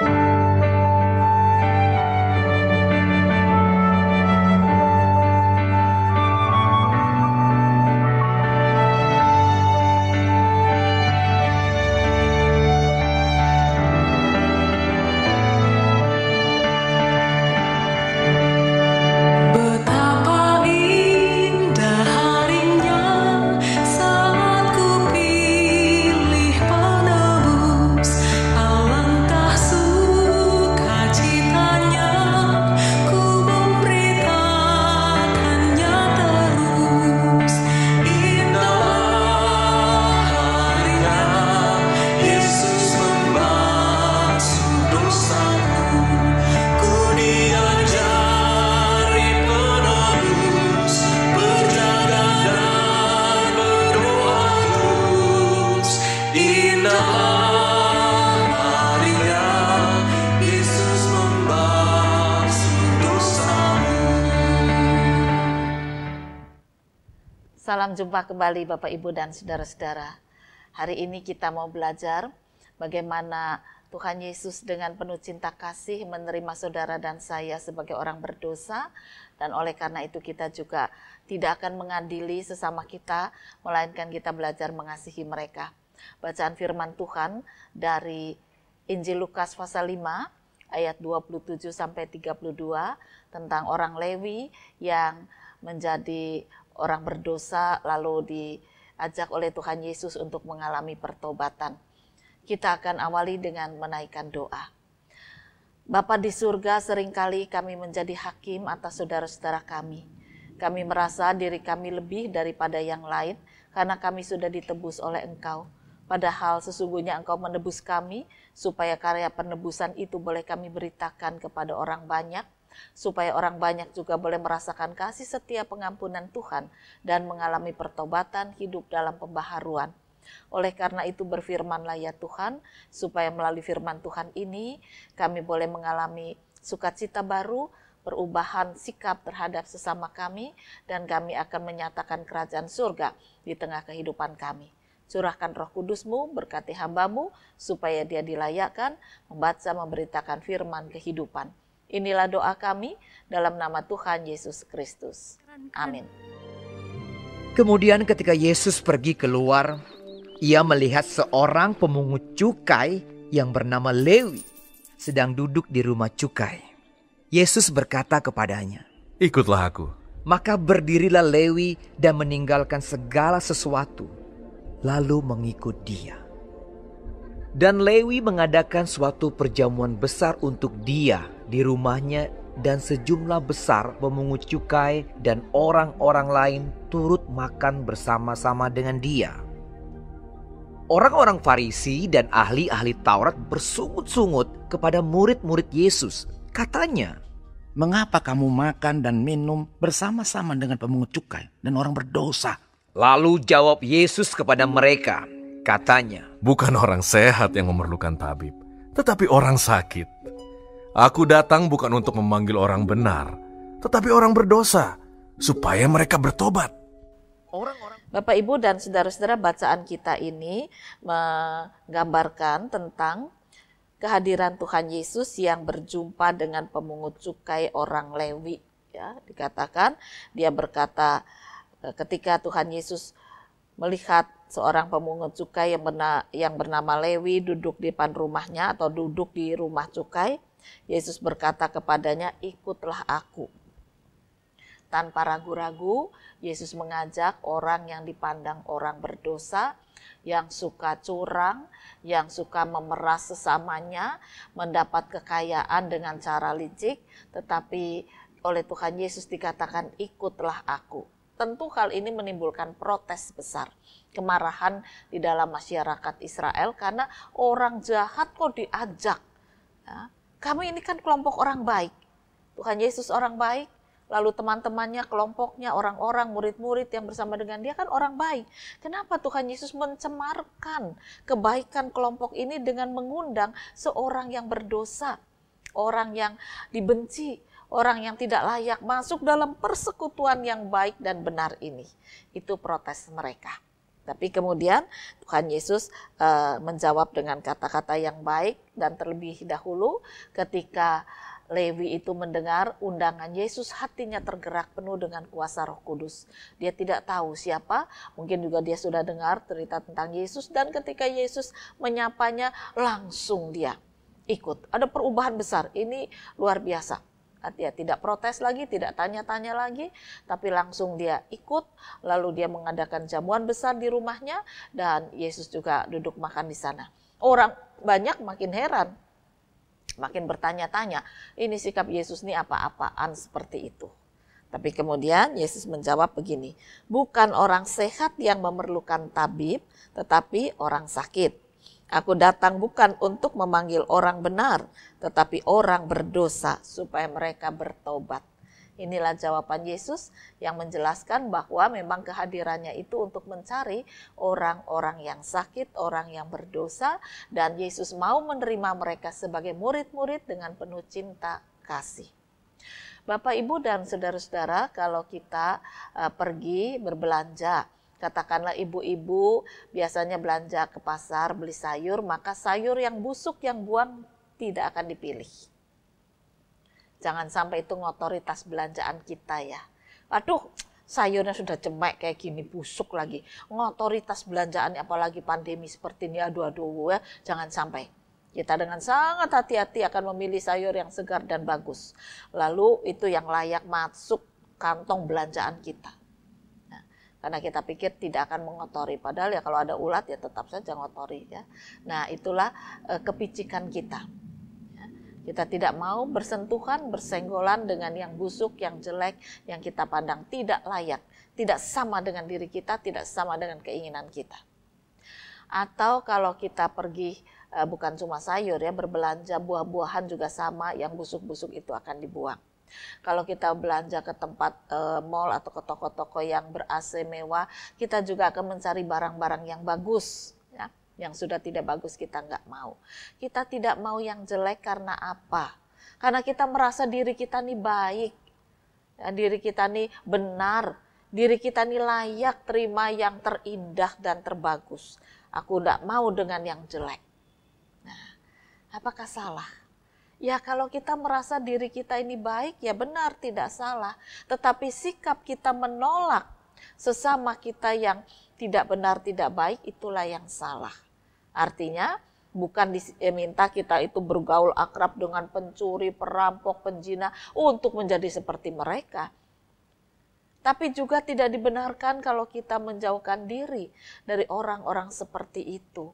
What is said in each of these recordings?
Thank you. Salam jumpa kembali Bapak Ibu dan saudara-saudara. Hari ini kita mau belajar bagaimana Tuhan Yesus dengan penuh cinta kasih menerima saudara dan saya sebagai orang berdosa dan oleh karena itu kita juga tidak akan mengadili sesama kita melainkan kita belajar mengasihi mereka. Bacaan firman Tuhan dari Injil Lukas pasal 5 ayat 27 sampai 32 tentang orang Lewi yang menjadi orang berdosa lalu diajak oleh Tuhan Yesus untuk mengalami pertobatan. Kita akan awali dengan menaikkan doa. Bapa di surga, seringkali kami menjadi hakim atas saudara-saudara kami. Kami merasa diri kami lebih daripada yang lain karena kami sudah ditebus oleh Engkau. Padahal sesungguhnya Engkau menebus kami supaya karya penebusan itu boleh kami beritakan kepada orang banyak supaya orang banyak juga boleh merasakan kasih setia pengampunan Tuhan dan mengalami pertobatan hidup dalam pembaharuan. Oleh karena itu berfirmanlah ya Tuhan, supaya melalui firman Tuhan ini kami boleh mengalami sukacita baru, perubahan sikap terhadap sesama kami, dan kami akan menyatakan kerajaan surga di tengah kehidupan kami. Curahkan roh kudusmu, berkati hambamu, supaya dia dilayakkan membaca memberitakan firman kehidupan. Inilah doa kami dalam nama Tuhan Yesus Kristus. Amin. Kemudian ketika Yesus pergi keluar, ia melihat seorang pemungut cukai yang bernama Lewi sedang duduk di rumah cukai. Yesus berkata kepadanya, "Ikutlah aku." Maka berdirilah Lewi dan meninggalkan segala sesuatu, lalu mengikut dia. Dan Lewi mengadakan suatu perjamuan besar untuk dia di rumahnya dan sejumlah besar pemungut cukai dan orang-orang lain turut makan bersama-sama dengan dia. Orang-orang Farisi dan ahli-ahli Taurat bersungut-sungut kepada murid-murid Yesus. Katanya, "Mengapa kamu makan dan minum bersama-sama dengan pemungut cukai dan orang berdosa?" Lalu jawab Yesus kepada mereka, katanya, "Bukan orang sehat yang memerlukan tabib, tetapi orang sakit." Aku datang bukan untuk memanggil orang benar, tetapi orang berdosa, supaya mereka bertobat. Bapak, Ibu, dan saudara-saudara, bacaan kita ini menggambarkan tentang kehadiran Tuhan Yesus yang berjumpa dengan pemungut cukai orang Lewi. Ya, dikatakan dia berkata e, ketika Tuhan Yesus melihat seorang pemungut cukai yang bernama, yang Lewi duduk di depan rumahnya atau duduk di rumah cukai, Yesus berkata kepadanya, "Ikutlah aku." Tanpa ragu-ragu, Yesus mengajak orang yang dipandang orang berdosa, yang suka curang, yang suka memeras sesamanya, mendapat kekayaan dengan cara licik, tetapi oleh Tuhan Yesus dikatakan, "Ikutlah aku." Tentu hal ini menimbulkan protes besar, kemarahan di dalam masyarakat Israel karena orang jahat kok diajak. Ya kamu ini kan kelompok orang baik. Tuhan Yesus orang baik, lalu teman-temannya, kelompoknya, orang-orang, murid-murid yang bersama dengan dia kan orang baik. Kenapa Tuhan Yesus mencemarkan kebaikan kelompok ini dengan mengundang seorang yang berdosa, orang yang dibenci, orang yang tidak layak masuk dalam persekutuan yang baik dan benar ini? Itu protes mereka. Tapi kemudian Tuhan Yesus uh, menjawab dengan kata-kata yang baik dan terlebih dahulu ketika Levi itu mendengar undangan Yesus hatinya tergerak penuh dengan kuasa Roh Kudus. Dia tidak tahu siapa, mungkin juga dia sudah dengar cerita tentang Yesus dan ketika Yesus menyapanya langsung dia ikut. Ada perubahan besar, ini luar biasa dia ya, tidak protes lagi, tidak tanya-tanya lagi, tapi langsung dia ikut, lalu dia mengadakan jamuan besar di rumahnya dan Yesus juga duduk makan di sana. Orang banyak makin heran, makin bertanya-tanya, ini sikap Yesus ini apa-apaan seperti itu. Tapi kemudian Yesus menjawab begini, bukan orang sehat yang memerlukan tabib, tetapi orang sakit. Aku datang bukan untuk memanggil orang benar, tetapi orang berdosa supaya mereka bertobat. Inilah jawaban Yesus yang menjelaskan bahwa memang kehadirannya itu untuk mencari orang-orang yang sakit, orang yang berdosa, dan Yesus mau menerima mereka sebagai murid-murid dengan penuh cinta kasih. Bapak, ibu, dan saudara-saudara, kalau kita eh, pergi berbelanja, Katakanlah ibu-ibu biasanya belanja ke pasar beli sayur, maka sayur yang busuk yang buang tidak akan dipilih. Jangan sampai itu ngotoritas belanjaan kita ya. Aduh, sayurnya sudah cemek kayak gini, busuk lagi. Ngotoritas belanjaan apalagi pandemi seperti ini, aduh-aduh ya, jangan sampai. Kita dengan sangat hati-hati akan memilih sayur yang segar dan bagus. Lalu itu yang layak masuk kantong belanjaan kita karena kita pikir tidak akan mengotori padahal ya kalau ada ulat ya tetap saja ngotori ya nah itulah e, kepicikan kita kita tidak mau bersentuhan, bersenggolan dengan yang busuk, yang jelek, yang kita pandang tidak layak, tidak sama dengan diri kita, tidak sama dengan keinginan kita. Atau kalau kita pergi eh, bukan cuma sayur ya, berbelanja buah-buahan juga sama, yang busuk-busuk itu akan dibuang. Kalau kita belanja ke tempat e, mall atau ke toko-toko yang ber AC mewah, kita juga akan mencari barang-barang yang bagus, ya. Yang sudah tidak bagus kita nggak mau. Kita tidak mau yang jelek karena apa? Karena kita merasa diri kita nih baik, ya, diri kita nih benar, diri kita nih layak terima yang terindah dan terbagus. Aku nggak mau dengan yang jelek. Nah, apakah salah? Ya kalau kita merasa diri kita ini baik ya benar tidak salah. Tetapi sikap kita menolak sesama kita yang tidak benar tidak baik itulah yang salah. Artinya bukan diminta eh, kita itu bergaul akrab dengan pencuri, perampok, penjina untuk menjadi seperti mereka. Tapi juga tidak dibenarkan kalau kita menjauhkan diri dari orang-orang seperti itu.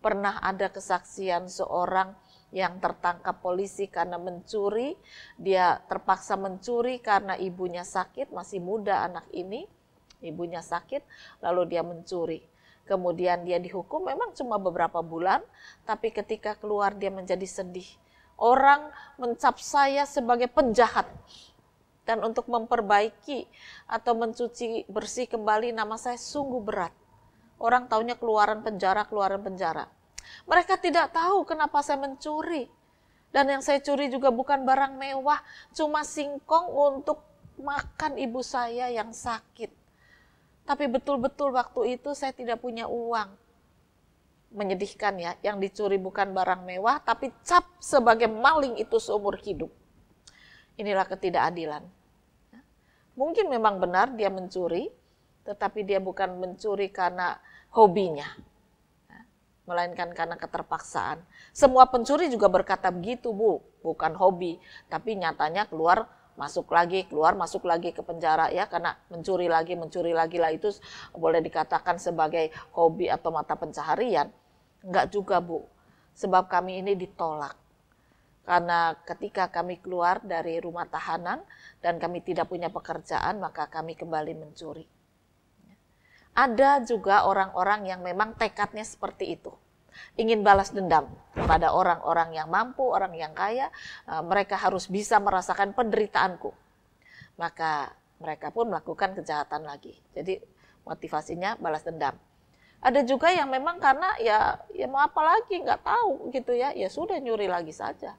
Pernah ada kesaksian seorang yang tertangkap polisi karena mencuri, dia terpaksa mencuri karena ibunya sakit, masih muda anak ini, ibunya sakit, lalu dia mencuri. Kemudian dia dihukum memang cuma beberapa bulan, tapi ketika keluar dia menjadi sedih. Orang mencap saya sebagai penjahat. Dan untuk memperbaiki atau mencuci bersih kembali nama saya sungguh berat. Orang taunya keluaran penjara, keluaran penjara mereka tidak tahu kenapa saya mencuri. Dan yang saya curi juga bukan barang mewah, cuma singkong untuk makan ibu saya yang sakit. Tapi betul-betul waktu itu saya tidak punya uang. Menyedihkan ya, yang dicuri bukan barang mewah, tapi cap sebagai maling itu seumur hidup. Inilah ketidakadilan. Mungkin memang benar dia mencuri, tetapi dia bukan mencuri karena hobinya, melainkan karena keterpaksaan. Semua pencuri juga berkata begitu, Bu, bukan hobi, tapi nyatanya keluar masuk lagi, keluar masuk lagi ke penjara ya karena mencuri lagi, mencuri lagi lah itu boleh dikatakan sebagai hobi atau mata pencaharian. Enggak juga, Bu. Sebab kami ini ditolak. Karena ketika kami keluar dari rumah tahanan dan kami tidak punya pekerjaan, maka kami kembali mencuri ada juga orang-orang yang memang tekadnya seperti itu. Ingin balas dendam pada orang-orang yang mampu, orang yang kaya, e, mereka harus bisa merasakan penderitaanku. Maka mereka pun melakukan kejahatan lagi. Jadi motivasinya balas dendam. Ada juga yang memang karena ya ya mau apa lagi nggak tahu gitu ya, ya sudah nyuri lagi saja.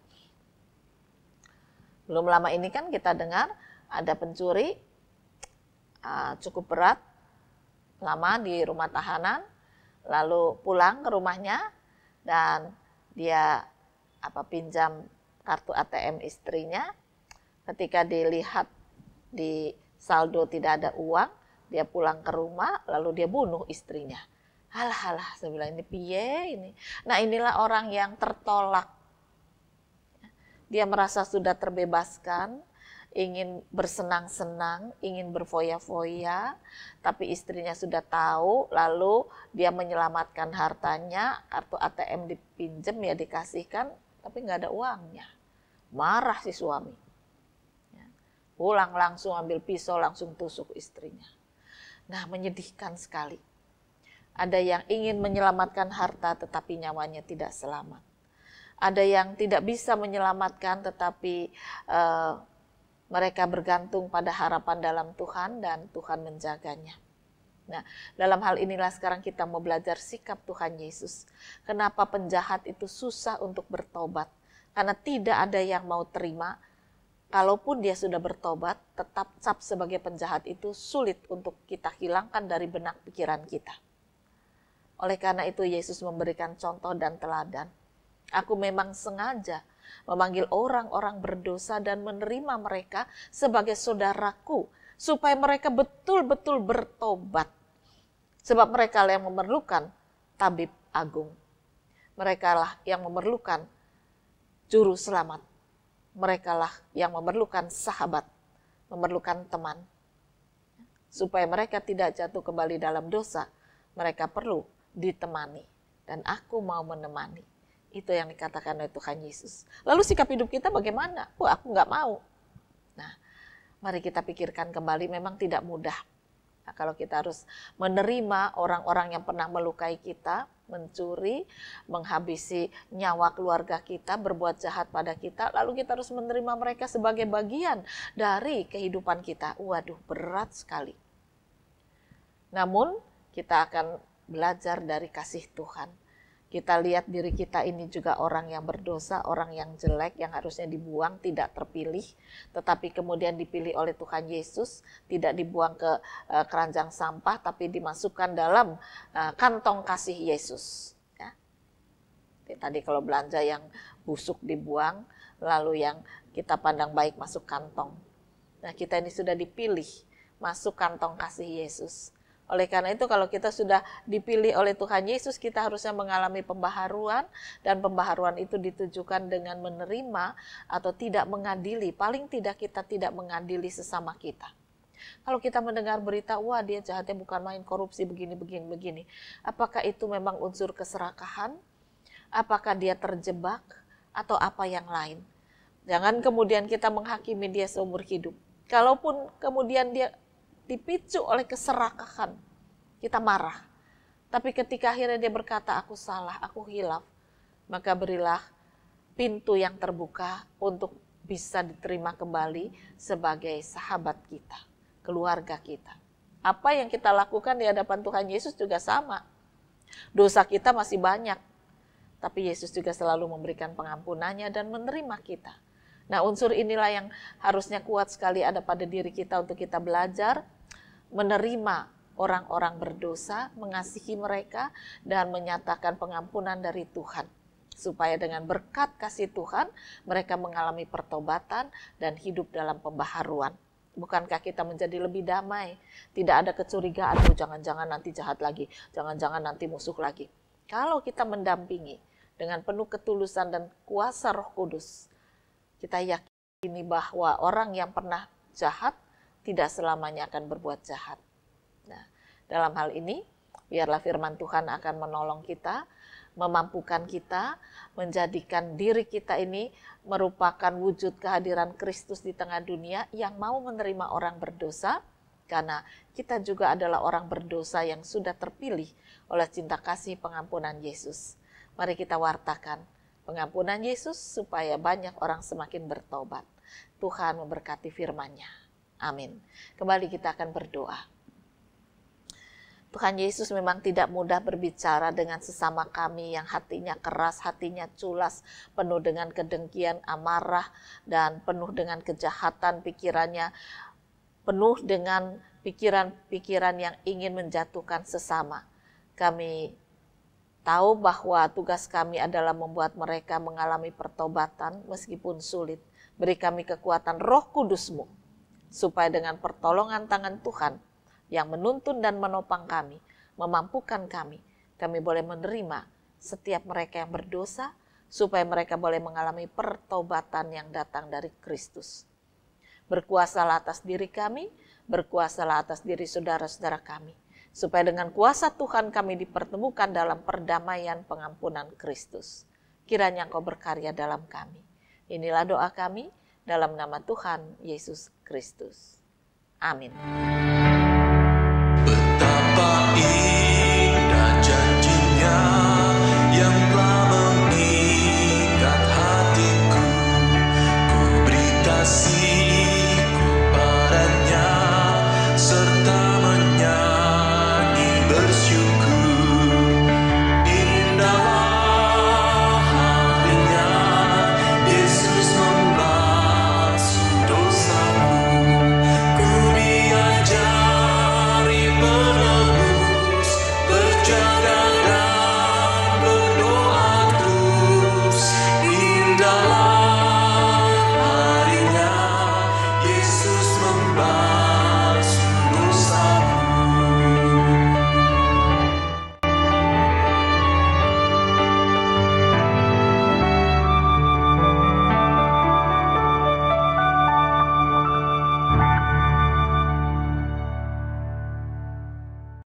Belum lama ini kan kita dengar ada pencuri e, cukup berat lama di rumah tahanan, lalu pulang ke rumahnya dan dia apa pinjam kartu ATM istrinya. Ketika dilihat di saldo tidak ada uang, dia pulang ke rumah lalu dia bunuh istrinya. Halah, halah, saya bilang ini piye ini. Nah inilah orang yang tertolak. Dia merasa sudah terbebaskan, ingin bersenang-senang, ingin berfoya-foya, tapi istrinya sudah tahu, lalu dia menyelamatkan hartanya, kartu ATM dipinjam ya dikasihkan, tapi nggak ada uangnya. Marah si suami. Ya. Pulang langsung ambil pisau, langsung tusuk istrinya. Nah menyedihkan sekali. Ada yang ingin menyelamatkan harta tetapi nyawanya tidak selamat. Ada yang tidak bisa menyelamatkan tetapi uh, mereka bergantung pada harapan dalam Tuhan dan Tuhan menjaganya. Nah, dalam hal inilah sekarang kita mau belajar sikap Tuhan Yesus. Kenapa penjahat itu susah untuk bertobat? Karena tidak ada yang mau terima. Kalaupun dia sudah bertobat, tetap cap sebagai penjahat itu sulit untuk kita hilangkan dari benak pikiran kita. Oleh karena itu Yesus memberikan contoh dan teladan. Aku memang sengaja memanggil orang-orang berdosa dan menerima mereka sebagai saudaraku, supaya mereka betul-betul bertobat. Sebab mereka lah yang memerlukan tabib agung. Mereka lah yang memerlukan juru selamat. Mereka lah yang memerlukan sahabat, memerlukan teman. Supaya mereka tidak jatuh kembali dalam dosa, mereka perlu ditemani. Dan aku mau menemani. Itu yang dikatakan oleh Tuhan Yesus. Lalu sikap hidup kita bagaimana? Wah, aku nggak mau. Nah, mari kita pikirkan kembali, memang tidak mudah. Nah, kalau kita harus menerima orang-orang yang pernah melukai kita, mencuri, menghabisi nyawa keluarga kita, berbuat jahat pada kita, lalu kita harus menerima mereka sebagai bagian dari kehidupan kita. Waduh, berat sekali. Namun, kita akan belajar dari kasih Tuhan kita lihat diri kita ini juga orang yang berdosa, orang yang jelek, yang harusnya dibuang, tidak terpilih, tetapi kemudian dipilih oleh Tuhan Yesus, tidak dibuang ke eh, keranjang sampah, tapi dimasukkan dalam eh, kantong kasih Yesus. Ya. Tadi kalau belanja yang busuk dibuang, lalu yang kita pandang baik masuk kantong. Nah kita ini sudah dipilih masuk kantong kasih Yesus oleh karena itu kalau kita sudah dipilih oleh Tuhan Yesus, kita harusnya mengalami pembaharuan dan pembaharuan itu ditujukan dengan menerima atau tidak mengadili. Paling tidak kita tidak mengadili sesama kita. Kalau kita mendengar berita, wah dia jahatnya bukan main korupsi begini, begini, begini. Apakah itu memang unsur keserakahan? Apakah dia terjebak? Atau apa yang lain? Jangan kemudian kita menghakimi dia seumur hidup. Kalaupun kemudian dia dipicu oleh keserakahan, kita marah. Tapi ketika akhirnya dia berkata, aku salah, aku hilaf, maka berilah pintu yang terbuka untuk bisa diterima kembali sebagai sahabat kita, keluarga kita. Apa yang kita lakukan di hadapan Tuhan Yesus juga sama. Dosa kita masih banyak, tapi Yesus juga selalu memberikan pengampunannya dan menerima kita. Nah, unsur inilah yang harusnya kuat sekali ada pada diri kita untuk kita belajar menerima orang-orang berdosa, mengasihi mereka, dan menyatakan pengampunan dari Tuhan. Supaya dengan berkat kasih Tuhan, mereka mengalami pertobatan dan hidup dalam pembaharuan. Bukankah kita menjadi lebih damai? Tidak ada kecurigaan, oh, jangan-jangan nanti jahat lagi, jangan-jangan nanti musuh lagi. Kalau kita mendampingi dengan penuh ketulusan dan kuasa roh kudus, kita yakini bahwa orang yang pernah jahat tidak selamanya akan berbuat jahat. Nah, dalam hal ini, biarlah firman Tuhan akan menolong kita, memampukan kita, menjadikan diri kita ini merupakan wujud kehadiran Kristus di tengah dunia yang mau menerima orang berdosa, karena kita juga adalah orang berdosa yang sudah terpilih oleh cinta kasih pengampunan Yesus. Mari kita wartakan pengampunan Yesus supaya banyak orang semakin bertobat. Tuhan memberkati firman-Nya. Amin. Kembali kita akan berdoa. Tuhan Yesus memang tidak mudah berbicara dengan sesama kami yang hatinya keras, hatinya culas, penuh dengan kedengkian, amarah, dan penuh dengan kejahatan pikirannya, penuh dengan pikiran-pikiran yang ingin menjatuhkan sesama. Kami tahu bahwa tugas kami adalah membuat mereka mengalami pertobatan meskipun sulit. Beri kami kekuatan roh kudusmu supaya dengan pertolongan tangan Tuhan yang menuntun dan menopang kami, memampukan kami, kami boleh menerima setiap mereka yang berdosa, supaya mereka boleh mengalami pertobatan yang datang dari Kristus. Berkuasalah atas diri kami, berkuasalah atas diri saudara-saudara kami, supaya dengan kuasa Tuhan kami dipertemukan dalam perdamaian pengampunan Kristus. Kiranya Engkau berkarya dalam kami. Inilah doa kami dalam nama Tuhan Yesus Kristus. Amin.